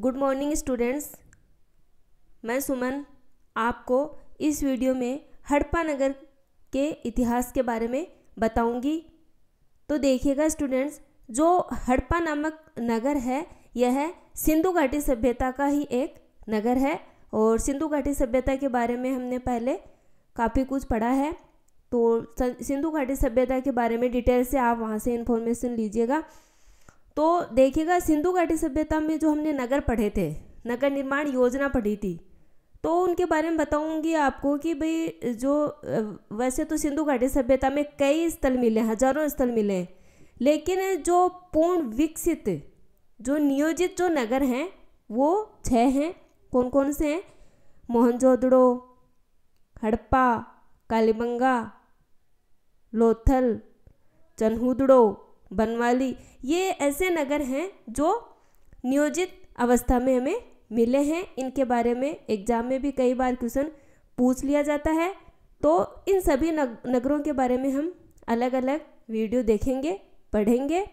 good morning students मैं सुमन आपको इस वीडियो में हड़प्पा नगर के इतिहास के बारे में बताऊंगी तो देखिएगा स्टूडेंट्स जो हड़प्पा नामक नगर है यह सिंधु घाटी सभ्यता का ही एक नगर है और सिंधु घाटी सभ्यता के बारे में हमने पहले काफ़ी कुछ पढ़ा है तो सिंधु घाटी सभ्यता के बारे में डिटेल से आप वहाँ से इन्फॉर्मेशन लीजिएगा तो देखिएगा सिंधु घाटी सभ्यता में जो हमने नगर पढ़े थे नगर निर्माण योजना पढ़ी थी तो उनके बारे में बताऊंगी आपको कि भाई जो वैसे तो सिंधु घाटी सभ्यता में कई स्थल मिले हजारों स्थल मिले हैं लेकिन जो पूर्ण विकसित जो नियोजित जो नगर हैं वो छः हैं कौन कौन से हैं मोहनजोदड़ो हड़प्पा कालीबंगा लोथल चन्हुदड़ो बनवाली ये ऐसे नगर हैं जो नियोजित अवस्था में हमें मिले हैं इनके बारे में एग्जाम में भी कई बार क्वेश्चन पूछ लिया जाता है तो इन सभी नग, नगरों के बारे में हम अलग अलग वीडियो देखेंगे पढ़ेंगे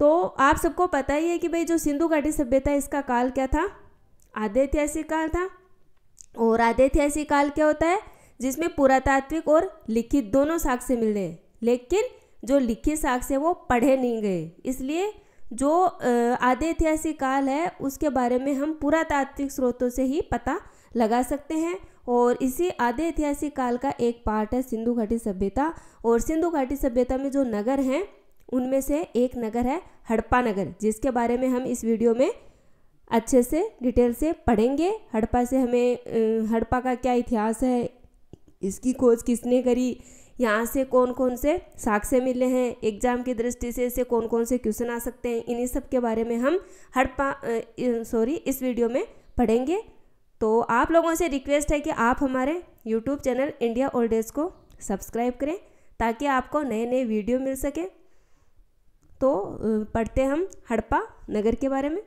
तो आप सबको पता ही है कि भाई जो सिंधु घाटी सभ्यता इसका काल क्या था आधे ऐतिहासिक काल था और आधे ऐतिहासिक काल क्या होता है जिसमें पुरातात्विक और लिखित दोनों साक्ष्य मिले लेकिन जो लिखे साक्ष्य हैं वो पढ़े नहीं गए इसलिए जो आधे ऐतिहासिक काल है उसके बारे में हम पुरातात्विक स्रोतों से ही पता लगा सकते हैं और इसी आधे ऐतिहासिक काल का एक पार्ट है सिंधु घाटी सभ्यता और सिंधु घाटी सभ्यता में जो नगर हैं उनमें से एक नगर है हड़प्पा नगर जिसके बारे में हम इस वीडियो में अच्छे से डिटेल से पढ़ेंगे हड़प्पा से हमें हड़प्पा का क्या इतिहास है इसकी खोज किसने करी यहाँ से कौन कौन से साक्ष्य मिले हैं एग्जाम की दृष्टि से इसे कौन कौन से क्वेश्चन आ सकते हैं इन्हीं सब के बारे में हम हर पा सॉरी इस वीडियो में पढ़ेंगे तो आप लोगों से रिक्वेस्ट है कि आप हमारे YouTube channel India old age को सब्सक्राइब करें ताकि आपको नए नए वीडियो मिल सके तो पढ़ते हम हड़प्पा नगर के बारे में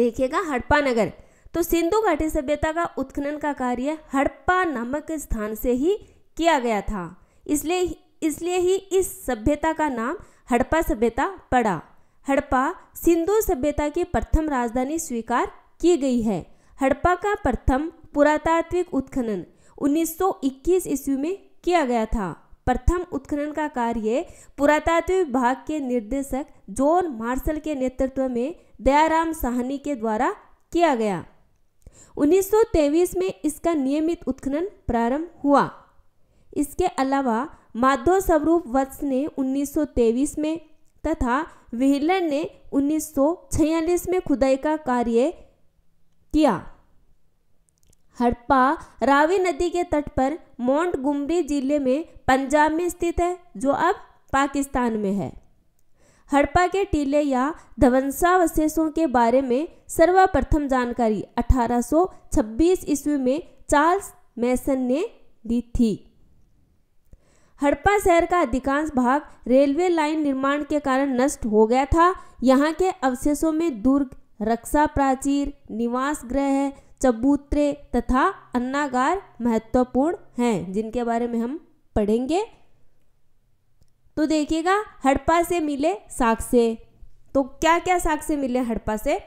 देखिएगा हड़प्पा नगर तो सिंधु घाटी सभ्यता का उत्खनन का कार्य हड़प्पा नामक स्थान से ही किया गया था इसलिए इसलिए ही इस सभ्यता का नाम हड़प्पा सभ्यता पड़ा हड़प्पा सिंधु सभ्यता की प्रथम राजधानी स्वीकार की गई है हड़प्पा का प्रथम पुरातात्विक उत्खनन 1921 ईस्वी में किया गया था प्रथम उत्खनन का कार्य पुरातात्विक विभाग के निर्देशक जॉन मार्शल के नेतृत्व में दयाराम साहनी के द्वारा किया गया 1923 में इसका नियमित उत्खनन प्रारंभ हुआ इसके अलावा माधव स्वरूप वत्स ने 1923 में तथा विहिलर ने 1946 में खुदाई का कार्य किया हड़प्पा रावी नदी के तट पर मोंट गुमरी जिले में पंजाब में स्थित है जो अब पाकिस्तान में है हड़प्पा के टीले या ध्वंसावशेषों के बारे में सर्वप्रथम जानकारी 1826 ईस्वी में चार्ल्स मैसन ने दी थी हड़प्पा शहर का अधिकांश भाग रेलवे लाइन निर्माण के कारण नष्ट हो गया था यहाँ के अवशेषों में दुर्ग रक्षा प्राचीर निवास ग्रह चबूतरे तथा अन्नागार महत्वपूर्ण हैं जिनके बारे में हम पढ़ेंगे तो देखिएगा हड़प्पा से मिले साक्ष्य तो क्या क्या साक्ष्य मिले हड़प्पा से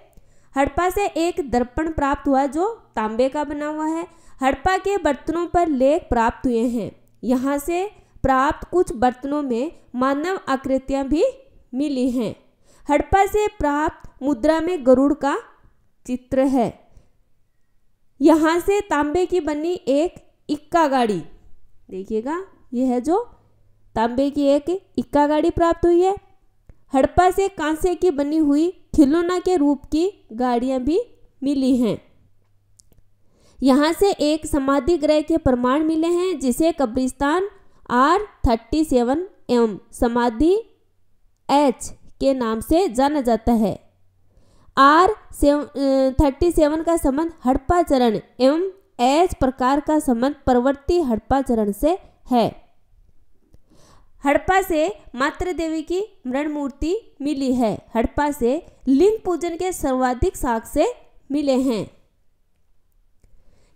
हड़प्पा से एक दर्पण प्राप्त हुआ जो तांबे का बना हुआ है हड़प्पा के बर्तनों पर लेख प्राप्त हुए हैं यहाँ से प्राप्त कुछ बर्तनों में मानव आकृतियां भी मिली हैं हड़प्पा से प्राप्त मुद्रा में गरुड़ का चित्र है यहाँ से तांबे की बनी एक इक्का गाड़ी देखिएगा यह है जो तांबे की एक इक्का गाड़ी प्राप्त हुई है हड़प्पा से कांसे की बनी हुई खिलौना के रूप की गाड़ियां भी मिली हैं यहाँ से एक समाधि ग्रह के प्रमाण मिले हैं जिसे कब्रिस्तान आर थर्टी सेवन एम समाधि एच के नाम से जाना जाता है आर थर्टी सेवन का संबंध हड़प्पा चरण एवं एच प्रकार का संबंध परवर्ती हड़प्पा चरण से है हड़प्पा से मात्र देवी की मृण मूर्ति मिली है हड़प्पा से लिंग पूजन के सर्वाधिक साक्ष्य मिले हैं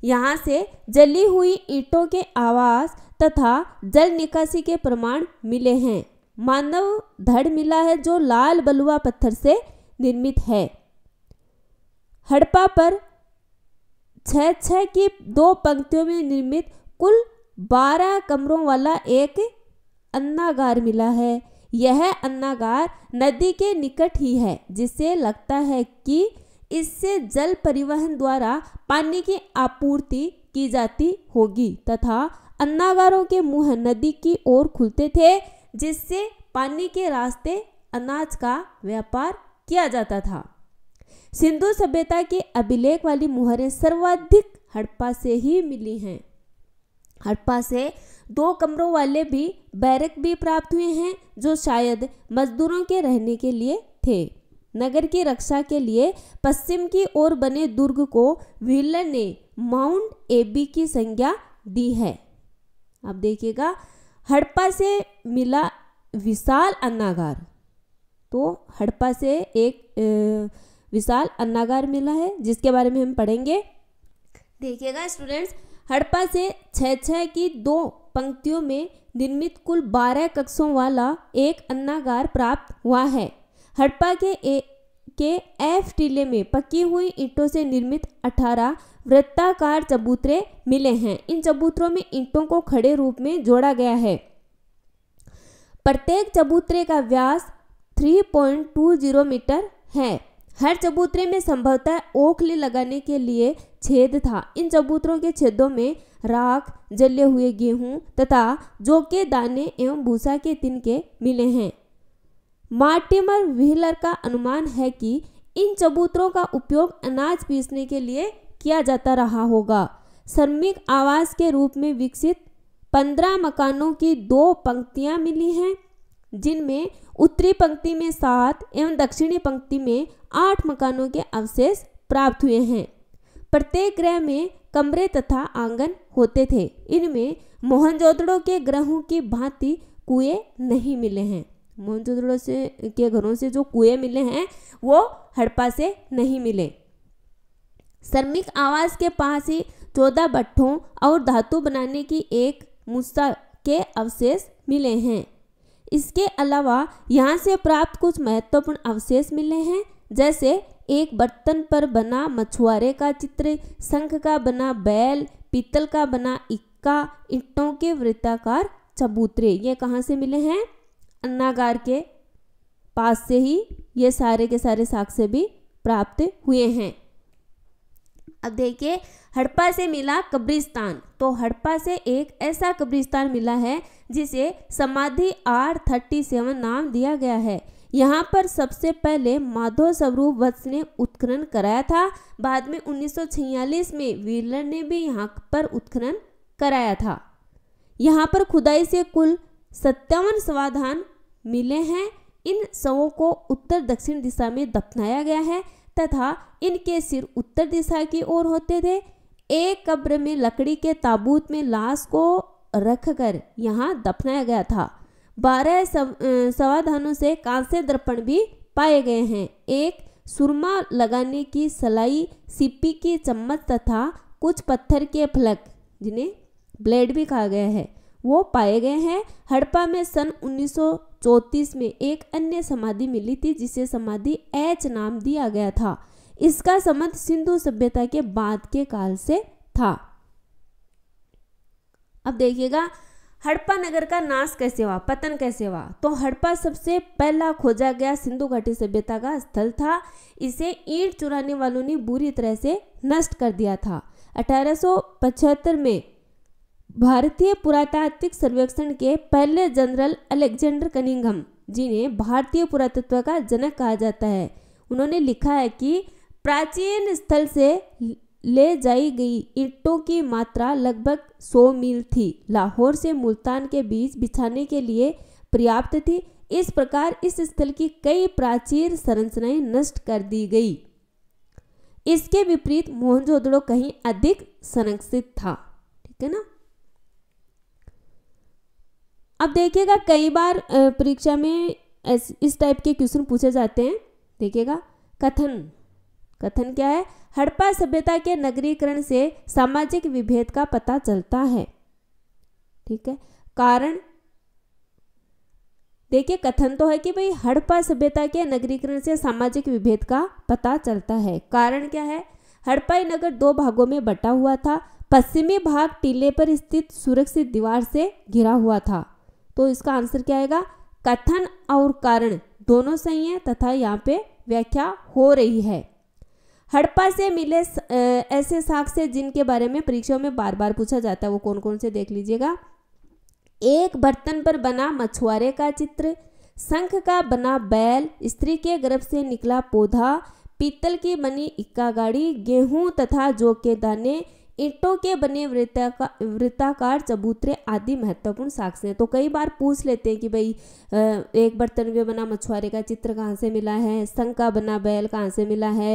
यहाँ से जली हुई ईंटों के आवास तथा जल निकासी के प्रमाण मिले हैं मानव धड़ मिला है जो लाल बलुआ पत्थर से निर्मित है हड़प्पा पर छः छः की दो पंक्तियों में निर्मित कुल बारह कमरों वाला एक अन्नागार मिला है यह अन्नागार नदी के निकट ही है जिसे लगता है कि इससे जल परिवहन द्वारा पानी की आपूर्ति की जाती होगी तथा अन्नागारों के मुंह नदी की ओर खुलते थे जिससे पानी के रास्ते अनाज का व्यापार किया जाता था सिंधु सभ्यता के अभिलेख वाली मुहरें सर्वाधिक हड़प्पा से ही मिली हैं हड़प्पा से दो कमरों वाले भी बैरक भी प्राप्त हुए हैं जो शायद मजदूरों के रहने के लिए थे नगर की रक्षा के लिए पश्चिम की ओर बने दुर्ग को व्हीलर ने माउंट एबी की संज्ञा दी है अब देखिएगा हड़प्पा से मिला विशाल अन्नागार तो हड़प्पा से एक विशाल अन्नागार मिला है जिसके बारे में हम पढ़ेंगे देखिएगा स्टूडेंट्स हड़प्पा से छः छः की दो पंक्तियों में निर्मित कुल बारह कक्षों वाला एक अन्नागार प्राप्त हुआ है हड़प्पा के के एफ टीले में पकी हुई ईंटों से निर्मित 18 वृत्ताकार चबूतरे मिले हैं इन चबूतरों में ईंटों को खड़े रूप में जोड़ा गया है प्रत्येक चबूतरे का व्यास 3.20 मीटर है हर चबूतरे में संभवतः ओखले लगाने के लिए छेद था इन चबूतरों के छेदों में राख जले हुए गेहूं तथा जो के दाने एवं भूसा के तिनके मिले हैं मार्टिमर व्हीलर का अनुमान है कि इन चबूतरों का उपयोग अनाज पीसने के लिए किया जाता रहा होगा श्रमिक आवास के रूप में विकसित पंद्रह मकानों की दो पंक्तियां मिली हैं जिनमें उत्तरी पंक्ति में सात एवं दक्षिणी पंक्ति में आठ मकानों के अवशेष प्राप्त हुए हैं प्रत्येक ग्रह में कमरे तथा आंगन होते थे इनमें मोहनजोदड़ों के ग्रहों की भांति कुएं नहीं मिले हैं मोहनजोदड़ो से के घरों से जो कुएं मिले हैं वो हड़प्पा से नहीं मिले श्रमिक आवास के पास ही चौदह भट्ठों और धातु बनाने की एक मुस्ता के अवशेष मिले हैं इसके अलावा यहाँ से प्राप्त कुछ महत्वपूर्ण अवशेष मिले हैं जैसे एक बर्तन पर बना मछुआरे का चित्र शंख का बना बैल पीतल का बना इक्का ईंटों के वृत्ताकार चबूतरे ये कहाँ से मिले हैं अन्नागार के पास से ही ये सारे के सारे साक्ष्य भी प्राप्त हुए हैं अब देखिए हड़प्पा से मिला कब्रिस्तान तो हड़प्पा से एक ऐसा कब्रिस्तान मिला है जिसे समाधि आर थर्टी सेवन नाम दिया गया है यहाँ पर सबसे पहले माधव स्वरूप वत्स ने उत्खनन कराया था बाद में 1946 में वीलर ने भी यहाँ पर उत्खनन कराया था यहाँ पर खुदाई से कुल सत्तावन स्वाधान मिले हैं इन शवों को उत्तर दक्षिण दिशा में दफनाया गया है तथा इनके सिर उत्तर दिशा की ओर होते थे एक कब्र में लकड़ी के ताबूत में लाश को रखकर यहाँ दफनाया गया था बारह सवाधानों से कांसे दर्पण भी पाए गए हैं एक सुरमा लगाने की सलाई सिप्पी की चम्मच तथा कुछ पत्थर के फलक जिन्हें ब्लेड भी कहा गया है वो पाए गए हैं हड़प्पा में सन उन्नीस में एक अन्य समाधि मिली थी जिसे समाधि एच नाम दिया गया था इसका संबंध सिंधु सभ्यता के बाद के काल से था अब देखिएगा हड़प्पा नगर का नाश कैसे हुआ पतन कैसे हुआ तो हड़प्पा सबसे पहला खोजा गया सिंधु घाटी सभ्यता का स्थल था इसे ईंट चुराने वालों ने बुरी तरह से नष्ट कर दिया था 1875 में भारतीय पुरातात्विक सर्वेक्षण के पहले जनरल अलेक्जेंडर कनिंगम जिन्हें भारतीय पुरातत्व का जनक कहा जाता है उन्होंने लिखा है कि प्राचीन स्थल से ले जाई गई ईंटों की मात्रा लगभग 100 मील थी लाहौर से मुल्तान के बीच बिछाने के लिए पर्याप्त थी इस प्रकार इस स्थल की कई प्राचीन संरचनाएं नष्ट कर दी गई इसके विपरीत मोहनजोदड़ो कहीं अधिक संरक्षित था ठीक है ना अब देखिएगा कई बार परीक्षा में इस टाइप के क्वेश्चन पूछे जाते हैं देखिएगा कथन कथन क्या है हड़प्पा सभ्यता के नगरीकरण से सामाजिक विभेद का पता चलता है ठीक है कारण देखिए कथन तो है कि भाई हड़प्पा सभ्यता के नगरीकरण से सामाजिक विभेद का पता चलता है कारण क्या है हड़प्पा नगर दो भागों में बटा हुआ था पश्चिमी भाग टीले पर स्थित सुरक्षित दीवार से घिरा हुआ था तो इसका आंसर क्या आएगा कथन और कारण दोनों सही है तथा यहाँ पे व्याख्या हो रही है हड़प्पा से मिले ऐसे साक्ष्य जिनके बारे में परीक्षाओं में बार बार पूछा जाता है वो कौन कौन से देख लीजिएगा एक बर्तन पर बना मछुआरे का चित्र शंख का बना बैल स्त्री के गर्भ से निकला पौधा पीतल की बनी इक्का गाड़ी गेहूं तथा जौ के दाने ईंटों के बने वृत्ता वृत्ताकार चबूतरे आदि महत्वपूर्ण साक्ष्य हैं तो कई बार पूछ लेते हैं कि भाई एक बर्तन में बना मछुआरे का चित्र कहाँ से मिला है संघ का बना बैल कहाँ से मिला है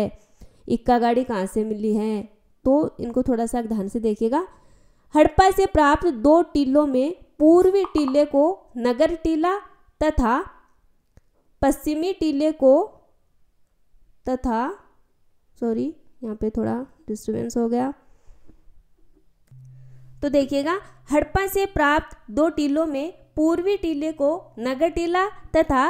इक्का गाड़ी कहाँ से मिली है तो इनको थोड़ा सा ध्यान से देखिएगा हड़प्पा से प्राप्त दो टीलों में पूर्वी टीले को नगर टीला तथा पश्चिमी टीले को तथा सॉरी यहाँ पे थोड़ा डिस्टर्बेंस हो गया तो देखिएगा हड़प्पा से प्राप्त दो टीलों में पूर्वी टीले को नगर टीला तथा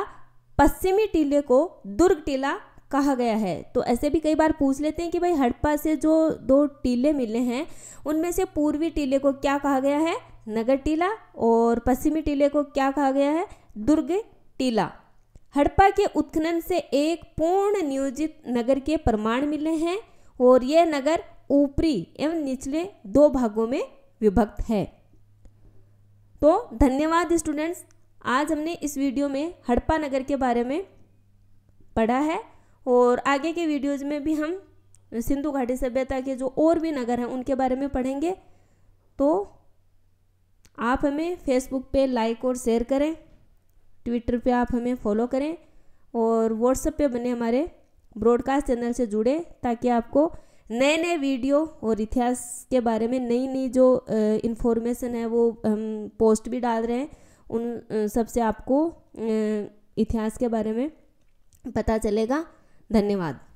पश्चिमी टीले को दुर्ग टीला कहा गया है तो ऐसे भी कई बार पूछ लेते हैं कि भाई हड़प्पा से जो दो टीले मिले हैं उनमें से पूर्वी टीले को क्या कहा गया है नगर टीला और पश्चिमी टीले को क्या कहा गया है दुर्ग टीला हड़प्पा के उत्खनन से एक पूर्ण नियोजित नगर के प्रमाण मिले हैं और यह नगर ऊपरी एवं निचले दो भागों में विभक्त है तो धन्यवाद स्टूडेंट्स आज हमने इस वीडियो में हड़प्पा नगर के बारे में पढ़ा है और आगे के वीडियोज़ में भी हम सिंधु घाटी सभ्यता के जो और भी नगर हैं उनके बारे में पढ़ेंगे तो आप हमें फेसबुक पे लाइक और शेयर करें ट्विटर पे आप हमें फॉलो करें और व्हाट्सएप पे बने हमारे ब्रॉडकास्ट चैनल से जुड़े ताकि आपको नए नए वीडियो और इतिहास के बारे में नई नई जो इन्फॉर्मेशन है वो हम पोस्ट भी डाल रहे हैं उन सबसे आपको इतिहास के बारे में पता चलेगा धन्यवाद